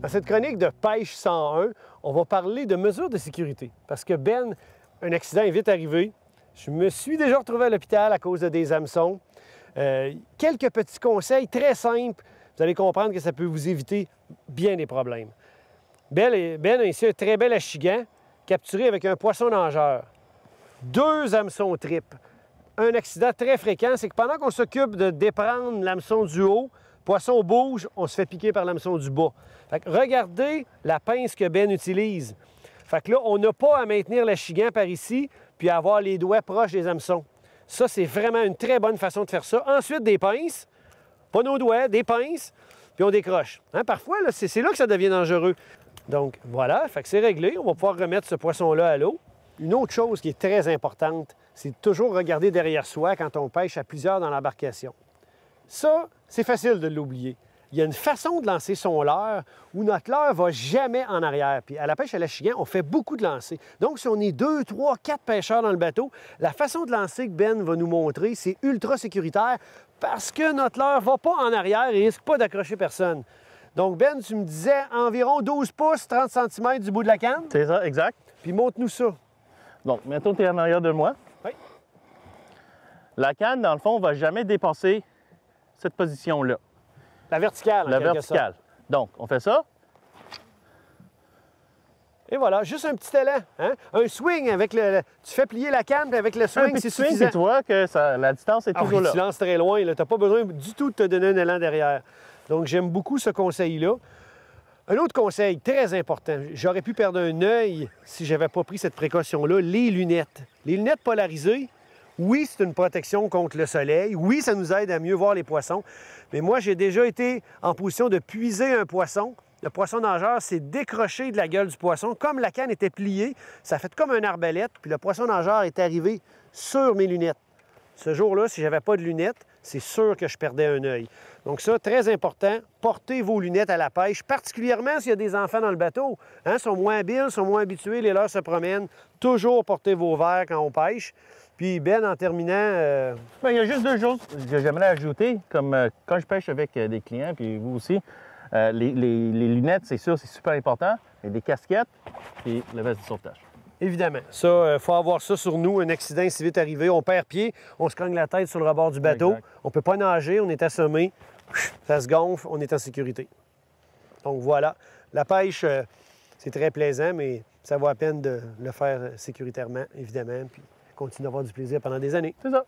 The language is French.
Dans cette chronique de Pêche 101, on va parler de mesures de sécurité. Parce que Ben, un accident est vite arrivé. Je me suis déjà retrouvé à l'hôpital à cause de des hameçons. Euh, quelques petits conseils très simples. Vous allez comprendre que ça peut vous éviter bien des problèmes. Ben, ben a ici un très bel achigan capturé avec un poisson nageur. Deux hameçons tripes. Un accident très fréquent, c'est que pendant qu'on s'occupe de déprendre l'hameçon du haut, Poisson bouge, on se fait piquer par l'hameçon du bas. Fait regardez la pince que Ben utilise. Fait que là, on n'a pas à maintenir la chigan par ici puis avoir les doigts proches des hameçons. Ça, c'est vraiment une très bonne façon de faire ça. Ensuite, des pinces, pas nos doigts, des pinces, puis on décroche. Hein? Parfois, c'est là que ça devient dangereux. Donc voilà, fait que c'est réglé. On va pouvoir remettre ce poisson-là à l'eau. Une autre chose qui est très importante, c'est toujours regarder derrière soi quand on pêche à plusieurs dans l'embarcation. Ça, c'est facile de l'oublier. Il y a une façon de lancer son leurre où notre leurre va jamais en arrière. Puis à la pêche à la chigan, on fait beaucoup de lancers. Donc, si on est deux, trois, quatre pêcheurs dans le bateau, la façon de lancer que Ben va nous montrer, c'est ultra sécuritaire parce que notre leurre va pas en arrière et risque pas d'accrocher personne. Donc, Ben, tu me disais environ 12 pouces, 30 cm du bout de la canne. C'est ça, exact. Puis montre-nous ça. Donc, maintenant, tu es en arrière de moi. Oui. La canne, dans le fond, va jamais dépasser cette position-là. La verticale. la verticale. Donc, on fait ça. Et voilà, juste un petit élan. Hein. Un swing avec le. Tu fais plier la canne, avec le swing, c'est suffisant. Swing, tu vois que la distance est ah toujours là. Tu lances très loin, tu n'as pas besoin du tout de te donner un élan derrière. Donc, j'aime beaucoup ce conseil-là. Un autre conseil très important, j'aurais pu perdre un œil si j'avais pas pris cette précaution-là, les lunettes. Les lunettes polarisées, oui, c'est une protection contre le soleil. Oui, ça nous aide à mieux voir les poissons. Mais moi, j'ai déjà été en position de puiser un poisson. Le poisson nageur s'est décroché de la gueule du poisson. Comme la canne était pliée, ça fait comme un arbalète. Puis le poisson nageur est arrivé sur mes lunettes. Ce jour-là, si j'avais pas de lunettes, c'est sûr que je perdais un œil. Donc ça, très important, portez vos lunettes à la pêche, particulièrement s'il y a des enfants dans le bateau. Ils hein, sont moins habiles, sont moins habitués, les leurs se promènent. Toujours portez vos verres quand on pêche. Puis Ben, en terminant... Euh, ben, il y a juste deux choses que j'aimerais ajouter, comme euh, quand je pêche avec euh, des clients, puis vous aussi, les, lunettes, c'est sûr, c'est super important, Et des casquettes, puis le veste de sauvetage. Évidemment. Ça, il euh, faut avoir ça sur nous. Un accident, si vite arrivé, on perd pied, on se cogne la tête sur le rebord du bateau, on on peut pas nager, on est assommé, ça se gonfle, on est en sécurité. Donc voilà. La pêche, euh, c'est très plaisant, mais ça vaut la peine de le faire euh, sécuritairement, évidemment, puis continuer à avoir du plaisir pendant des années. C'est ça.